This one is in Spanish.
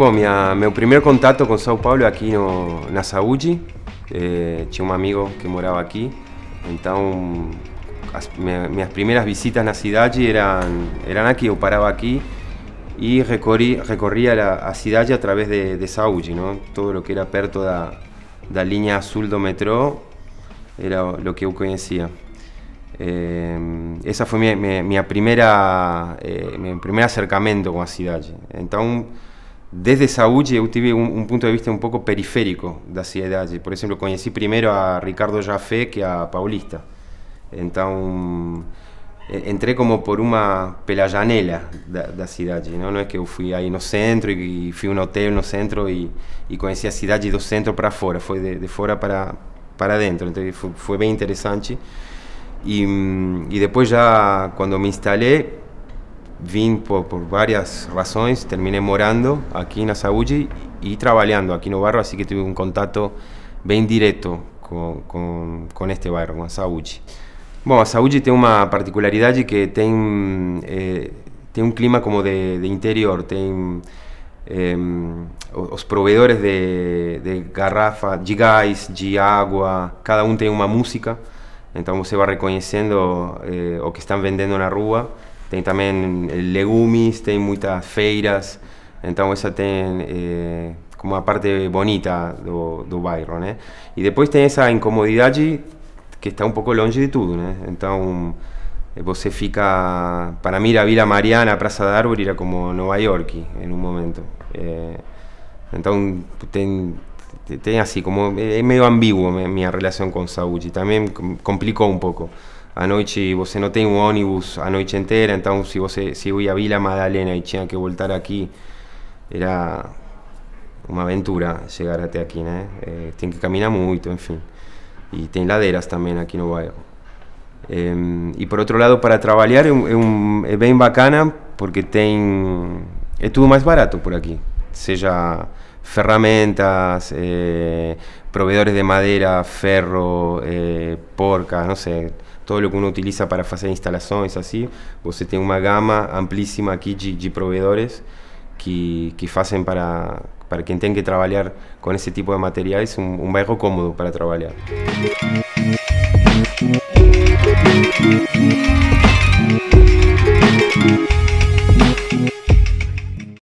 Ah, mi primer contacto con sao São Paulo é aquí, en na Tenía un amigo que moraba aquí. Entonces, mis primeras visitas a cidade eran eran aquí. eu paraba aquí y recorri, recorría la, a cidade de, de saúde, no, todo lo que era perto de la línea azul do metrô era lo que yo conocía. Eh, fue eh, mi primer acercamiento con primeira, eh, cidade. desde Saúde eu tive um, um, ponto de vista um pouco periférico da cidade. Por exemplo, conheci primeiro a Ricardo Jaffé que a Paulista. Então, entrei como por uma pela janela da, da cidade, não? não? é que eu fui aí no centro e, e fui um hotel no centro e, e, conheci a cidade do centro para fora, foi de, de, fora para para dentro, então foi, foi bem interessante. E, e depois já quando me instalei vim por, por, razões, razones, terminé morando aqui na Saúde e trabalhando aqui no barro, assim que tuve um contato bem direto com con, con este a con Bom, a Asaúji tem uma particularidade que tem tem um clima como de, de interior, tem os eh, los proveedores de, de garrafas, de gás, de água, cada um tem uma música, então você vai reconhecendo eh, o que estão vendendo na rua. Tiene también legumes, tiene muchas feiras, entonces esa tiene eh, como una parte bonita do, do bairro, Y e después tiene esa incomodidad que está un poco longe de tudo, eh, para mí la Vila Mariana, la Praça da Árvore era como Nueva York en un momento. Eh, entonces, es tem tem assim como medio ambiguo mi minha relação e com Saúde, también complicou un poco anoche y vos no tengo un ônibus a entera, entonces si si voy a Vila Madalena y tenía que voltar aquí era una aventura llegar hasta aquí, eh, tiene que caminar que en fin y Y Y laderas aquí aqui no va y Y por otro lado, para trabajar es un bacana porque ten es más más barato por aquí sea ferramentas, eh, proveedores de madera, ferro, eh, porcas, no sé todo o que uno utiliza para fazer instalações assim, você tem uma gama amplíssima aqui de, de provedores que, que fazem para, para quem tem que trabalhar com esse tipo de materiais um, um bairro cômodo para trabalhar.